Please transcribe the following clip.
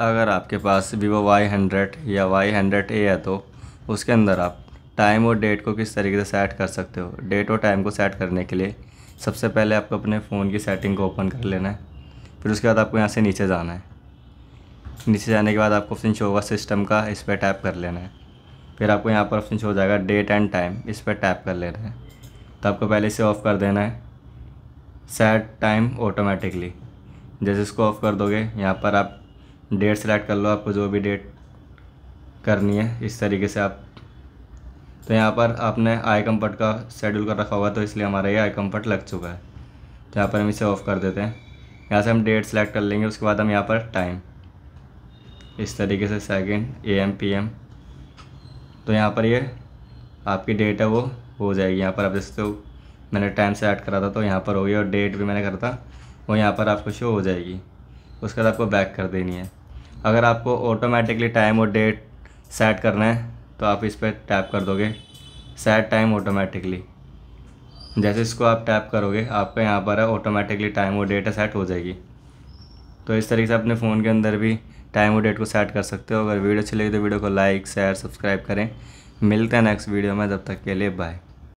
अगर आपके पास वीवो वाई हंड्रेड या वाई हंड्रेड ए है तो उसके अंदर आप टाइम और डेट को किस तरीके से सेट कर सकते हो डेट और टाइम को सेट करने के लिए सबसे पहले आपको अपने फ़ोन की सेटिंग को ओपन कर लेना है फिर उसके बाद आपको यहाँ से नीचे जाना है नीचे जाने के बाद आपको ऑप्शन शो होगा सिस्टम का इस पर टैप कर लेना है फिर आपको यहाँ पर ऑप्शन शो हो जाएगा डेट एंड टाइम इस पर टैप कर लेना है तो आपको पहले इसे ऑफ़ कर देना है सेट टाइम ऑटोमेटिकली जैसे इसको ऑफ़ कर दोगे यहाँ पर आप डेट सेलेक्ट कर लो आपको जो भी डेट करनी है इस तरीके से आप तो यहाँ पर आपने आई कंफर्ट का शेड्यूल कर रखा होगा तो इसलिए हमारा ये आई कंफर्ट लग चुका है तो यहाँ पर हम इसे ऑफ़ कर देते हैं यहाँ से हम डेट सेलेक्ट कर लेंगे उसके बाद हम यहाँ पर टाइम इस तरीके से ए एम पी एम तो यहाँ पर ये आपकी डेट है वो हो जाएगी यहाँ पर आप जैसे तो मैंने टाइम से ऐड करा था तो यहाँ पर हो गया और डेट भी मैंने करा था वो यहाँ पर आपको शो हो जाएगी उसके बाद आपको बैक कर देनी है अगर आपको ऑटोमेटिकली टाइम और डेट सेट करना है तो आप इस पर टैप कर दोगे सेट टाइम ऑटोमेटिकली जैसे इसको आप टैप करोगे आपका यहाँ पर ऑटोमेटिकली टाइम और डेट सेट हो जाएगी तो इस तरीके से अपने फ़ोन के अंदर भी टाइम और डेट को सेट कर सकते हो अगर वीडियो अच्छी लगी तो वीडियो को लाइक शेयर सब्सक्राइब करें मिलते हैं नेक्स्ट वीडियो में जब तक के लिए बाय